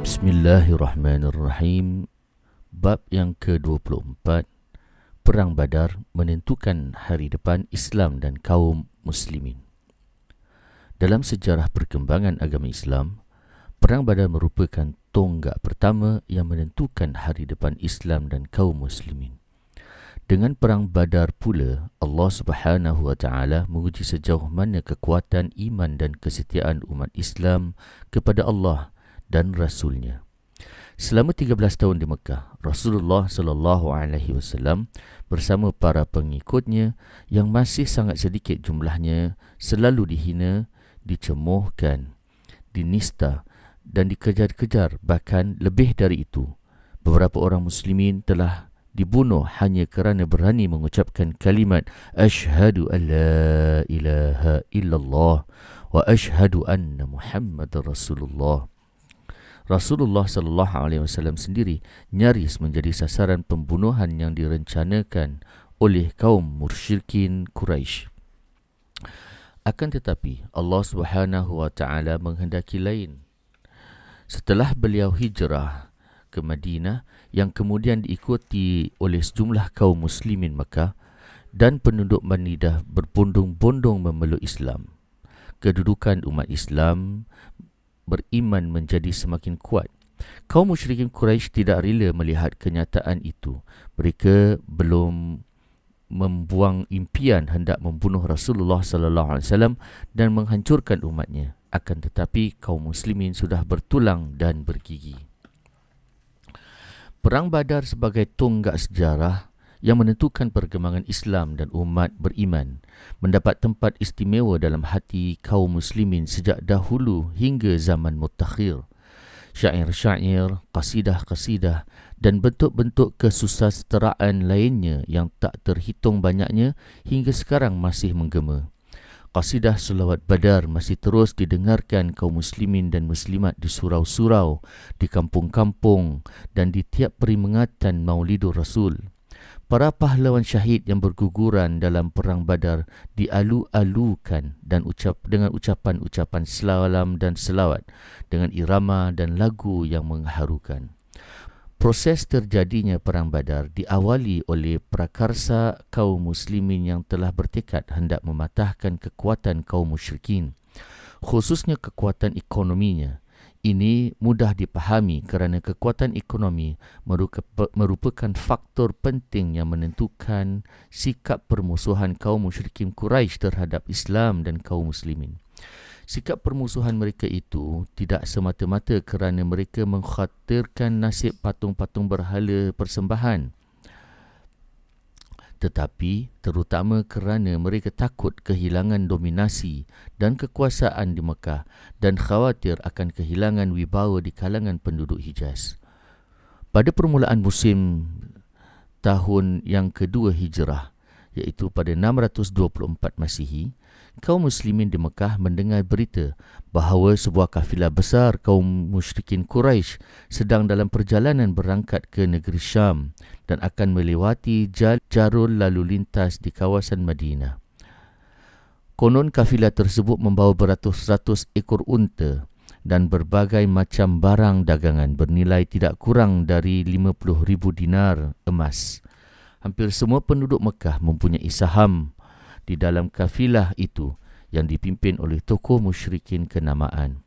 Bismillahirrahmanirrahim Bab yang ke-24 Perang Badar menentukan hari depan Islam dan kaum Muslimin Dalam sejarah perkembangan agama Islam, Perang Badar merupakan tonggak pertama yang menentukan hari depan Islam dan kaum muslimin. Dengan perang Badar pula, Allah Subhanahu wa taala menguji sejauh mana kekuatan iman dan kesetiaan umat Islam kepada Allah dan rasulnya. Selama 13 tahun di Mekah, Rasulullah sallallahu alaihi wasallam bersama para pengikutnya yang masih sangat sedikit jumlahnya selalu dihina, dicemohkan, dinista, dan dikejar-kejar bahkan lebih dari itu. Beberapa orang muslimin telah dibunuh hanya kerana berani mengucapkan kalimat Ashadu an la ilaha illallah wa ashadu anna Muhammad Rasulullah. Rasulullah sallallahu alaihi wasallam sendiri nyaris menjadi sasaran pembunuhan yang direncanakan oleh kaum musyrikin Quraisy. Akan tetapi Allah Subhanahu wa taala menghendaki lain. Setelah beliau hijrah ke Madinah yang kemudian diikuti oleh sejumlah kaum muslimin Mekah dan penduduk Madinah berbondong-bondong memeluk Islam. Kedudukan umat Islam beriman menjadi semakin kuat. Kaum musyrikin Quraisy tidak rela melihat kenyataan itu. Mereka belum membuang impian hendak membunuh Rasulullah sallallahu alaihi wasallam dan menghancurkan umatnya akan tetapi kaum muslimin sudah bertulang dan bergigi Perang Badar sebagai tonggak sejarah yang menentukan perkembangan Islam dan umat beriman mendapat tempat istimewa dalam hati kaum muslimin sejak dahulu hingga zaman mutakhir syair-syair, kasidah-kasidah dan bentuk-bentuk kesusasteraan lainnya yang tak terhitung banyaknya hingga sekarang masih menggema. Kasidah salawat badar masih terus didengarkan kaum muslimin dan muslimat di surau-surau, di kampung-kampung dan di tiap peringatan maulidur rasul para pahlawan syahid yang berguguran dalam perang badar dialu-alukan dan ucap dengan ucapan-ucapan selawat dan selawat dengan irama dan lagu yang mengharukan proses terjadinya perang badar diawali oleh prakarsa kaum muslimin yang telah bertekad hendak mematahkan kekuatan kaum musyrikin khususnya kekuatan ekonominya ini mudah dipahami kerana kekuatan ekonomi merupakan faktor penting yang menentukan sikap permusuhan kaum musyrikin Quraisy terhadap Islam dan kaum muslimin. Sikap permusuhan mereka itu tidak semata-mata kerana mereka mengkhatirkan nasib patung-patung berhala persembahan tetapi terutama kerana mereka takut kehilangan dominasi dan kekuasaan di Mekah dan khawatir akan kehilangan wibawa di kalangan penduduk Hijaz. Pada permulaan musim tahun yang kedua Hijrah iaitu pada 624 Masihi, kaum muslimin di Mekah mendengar berita bahawa sebuah kafilah besar kaum musyrikin Quraisy sedang dalam perjalanan berangkat ke negeri Syam dan akan melewati jalur lalu lintas di kawasan Madinah. Konon kafilah tersebut membawa beratus-ratus ekor unta dan berbagai macam barang dagangan bernilai tidak kurang dari ribu dinar emas. Hampir semua penduduk Mekah mempunyai saham di dalam kafilah itu yang dipimpin oleh tokoh musyrikin kenamaan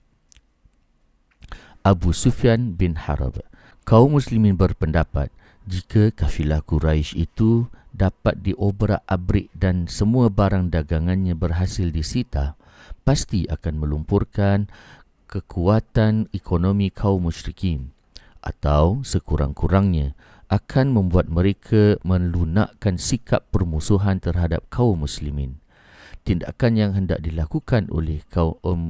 Abu Sufyan bin Harab. Kaum muslimin berpendapat jika kafilah Quraisy itu dapat diobrak-abrik dan semua barang dagangannya berhasil disita, pasti akan melumpurkan kekuatan ekonomi kaum musyrikin atau sekurang-kurangnya akan membuat mereka melunakkan sikap permusuhan terhadap kaum muslimin tindakan yang hendak dilakukan oleh kaum um,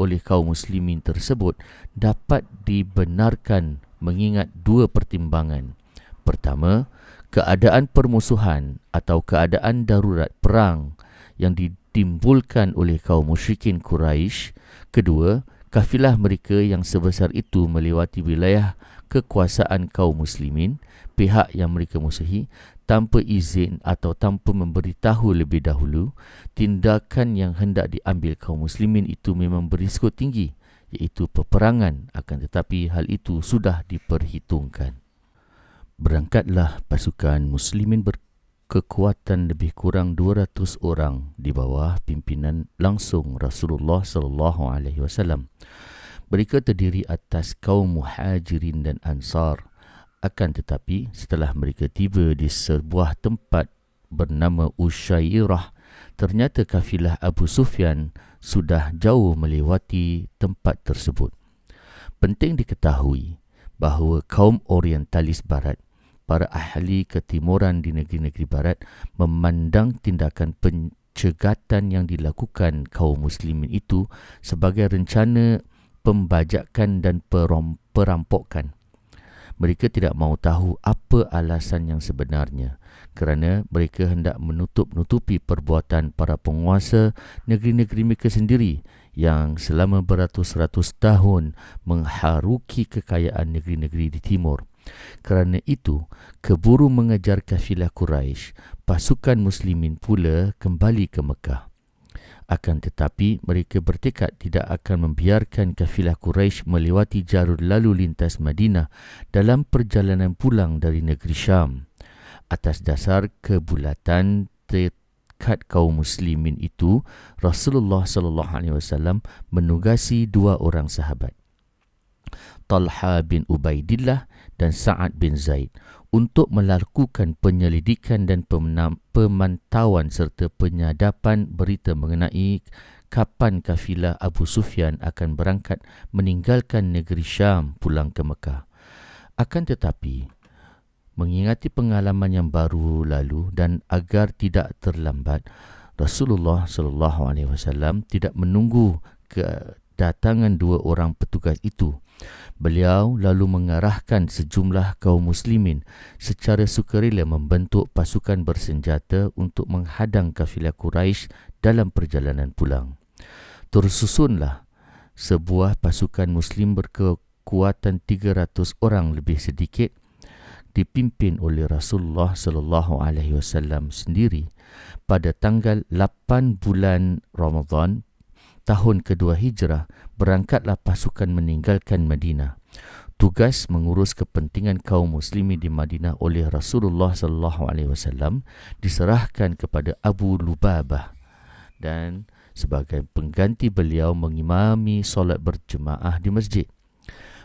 oleh kaum muslimin tersebut dapat dibenarkan mengingat dua pertimbangan pertama keadaan permusuhan atau keadaan darurat perang yang ditimbulkan oleh kaum musyrikin Quraisy kedua kafilah mereka yang sebesar itu melewati wilayah kekuasaan kaum muslimin pihak yang mereka musuhi tanpa izin atau tanpa memberitahu lebih dahulu tindakan yang hendak diambil kaum muslimin itu memang berisiko tinggi iaitu peperangan akan tetapi hal itu sudah diperhitungkan berangkatlah pasukan muslimin berkekuatan lebih kurang 200 orang di bawah pimpinan langsung Rasulullah sallallahu alaihi wasallam mereka terdiri atas kaum muhajirin dan ansar. Akan tetapi, setelah mereka tiba di sebuah tempat bernama Ushairah, ternyata kafilah Abu Sufyan sudah jauh melewati tempat tersebut. Penting diketahui bahawa kaum Orientalis Barat para ahli ketimuran di negeri-negeri barat memandang tindakan pencegatan yang dilakukan kaum muslimin itu sebagai rencana pembajakan dan perampokan. Mereka tidak mahu tahu apa alasan yang sebenarnya kerana mereka hendak menutup-nutupi perbuatan para penguasa negeri-negeri mereka sendiri yang selama beratus-ratus tahun mengharuki kekayaan negeri-negeri di timur. Kerana itu, keburu mengejar kafilah Quraisy, pasukan muslimin pula kembali ke Mekah. Akan tetapi mereka bertekad tidak akan membiarkan kafilah Quraisy melewati jalur lalu lintas Madinah dalam perjalanan pulang dari negeri Syam. Atas dasar kebulatan tekad kaum muslimin itu, Rasulullah sallallahu alaihi wasallam menugasi dua orang sahabat. Talha bin Ubaidillah dan Sa'ad bin Zaid untuk melakukan penyelidikan dan pemantauan serta penyadapan berita mengenai kapan kafilah Abu Sufyan akan berangkat meninggalkan negeri Syam pulang ke Mekah. Akan tetapi, mengingati pengalaman yang baru lalu dan agar tidak terlambat, Rasulullah sallallahu alaihi wasallam tidak menunggu kedatangan dua orang petugas itu Beliau lalu mengarahkan sejumlah kaum muslimin secara sukarela membentuk pasukan bersenjata untuk menghadang kafilah Quraisy dalam perjalanan pulang. Tersusunlah sebuah pasukan muslim berkekuatan 300 orang lebih sedikit dipimpin oleh Rasulullah sallallahu alaihi wasallam sendiri pada tanggal 8 bulan Ramadan tahun kedua hijrah, berangkatlah pasukan meninggalkan Madinah. Tugas mengurus kepentingan kaum muslimi di Madinah oleh Rasulullah sallallahu alaihi wasallam diserahkan kepada Abu Lubabah dan sebagai pengganti beliau mengimami solat berjemaah di masjid.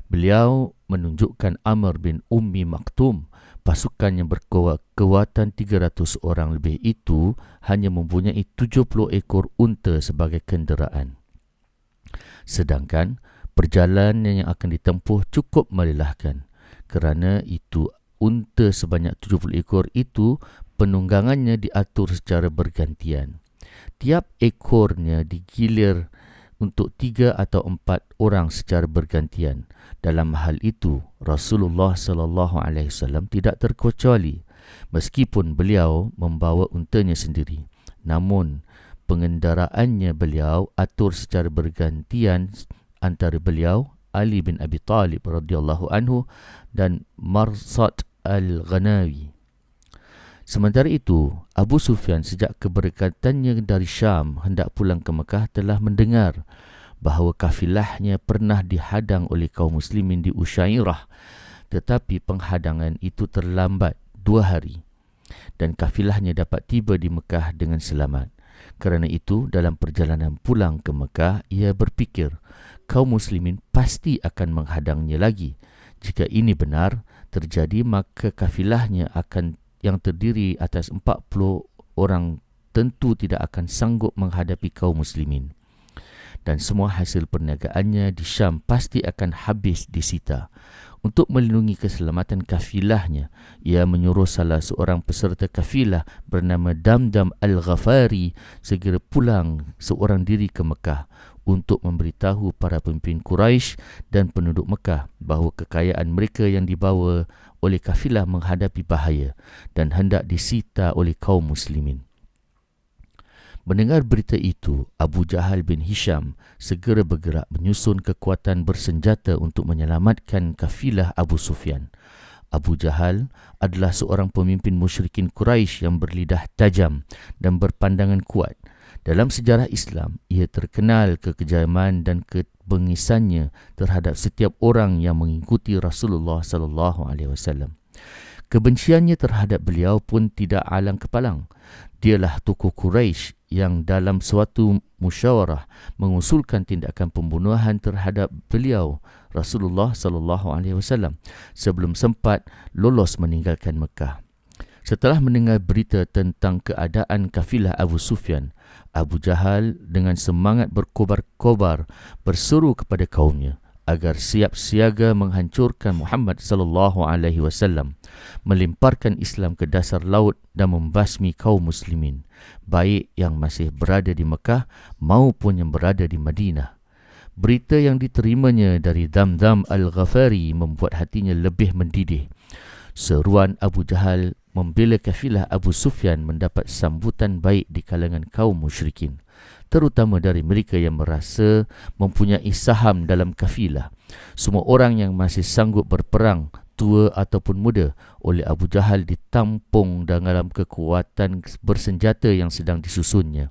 Beliau menunjukkan Amr bin Ummi Maktum pasukan yang berkekuatan 300 orang lebih itu hanya mempunyai 70 ekor unta sebagai kenderaan. Sedangkan perjalanan yang akan ditempuh cukup melelahkan kerana itu unta sebanyak 70 ekor itu penunggangannya diatur secara bergantian. Tiap ekornya digilir untuk tiga atau empat orang secara bergantian. Dalam hal itu, Rasulullah sallallahu alaihi wasallam tidak terkecuali meskipun beliau membawa untanya sendiri. Namun, pengendaraannya beliau atur secara bergantian antara beliau Ali bin Abi Talib radhiyallahu anhu dan Marsat al-Ghanawi Sementara itu, Abu Sufyan sejak keberkatannya dari Syam hendak pulang ke Mekah telah mendengar bahawa kafilahnya pernah dihadang oleh kaum muslimin di Usyairah. Tetapi penghadangan itu terlambat dua hari dan kafilahnya dapat tiba di Mekah dengan selamat. Kerana itu, dalam perjalanan pulang ke Mekah, ia berfikir kaum muslimin pasti akan menghadangnya lagi. Jika ini benar, terjadi maka kafilahnya akan yang terdiri atas 40 orang tentu tidak akan sanggup menghadapi kaum muslimin dan semua hasil perniagaannya di Syam pasti akan habis disita untuk melindungi keselamatan kafilahnya ia menyuruh salah seorang peserta kafilah bernama Damdam Al-Ghafari segera pulang seorang diri ke Mekah untuk memberitahu para pemimpin Quraisy dan penduduk Mekah bahawa kekayaan mereka yang dibawa oleh kafilah menghadapi bahaya dan hendak disita oleh kaum muslimin. Mendengar berita itu, Abu Jahal bin Hisham segera bergerak menyusun kekuatan bersenjata untuk menyelamatkan kafilah Abu Sufyan. Abu Jahal adalah seorang pemimpin musyrikin Quraisy yang berlidah tajam dan berpandangan kuat. Dalam sejarah Islam, ia terkenal kekejaman dan kebengisannya terhadap setiap orang yang mengikuti Rasulullah sallallahu alaihi wasallam. Kebenciannya terhadap beliau pun tidak alang kepalang. Dialah tokoh Quraisy yang dalam suatu musyawarah mengusulkan tindakan pembunuhan terhadap beliau Rasulullah sallallahu alaihi wasallam sebelum sempat lolos meninggalkan Mekah. Setelah mendengar berita tentang keadaan kafilah Abu Sufyan, Abu Jahal dengan semangat berkobar-kobar berseru kepada kaumnya agar siap siaga menghancurkan Muhammad sallallahu alaihi wasallam, melimparkan Islam ke dasar laut dan membasmi kaum muslimin, baik yang masih berada di Mekah maupun yang berada di Madinah. Berita yang diterimanya dari Damdam Al-Ghafari membuat hatinya lebih mendidih. Seruan Abu Jahal membela kafilah Abu Sufyan mendapat sambutan baik di kalangan kaum musyrikin terutama dari mereka yang merasa mempunyai saham dalam kafilah semua orang yang masih sanggup berperang tua ataupun muda oleh Abu Jahal ditampung dalam kekuatan bersenjata yang sedang disusunnya.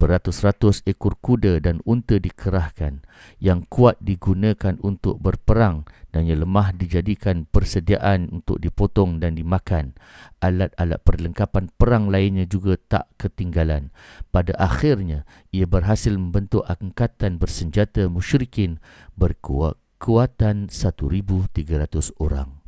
Beratus-ratus ekor kuda dan unta dikerahkan yang kuat digunakan untuk berperang dan yang lemah dijadikan persediaan untuk dipotong dan dimakan. Alat-alat perlengkapan perang lainnya juga tak ketinggalan. Pada akhirnya, ia berhasil membentuk angkatan bersenjata musyrikin berkuat Kekuatan 1300 orang.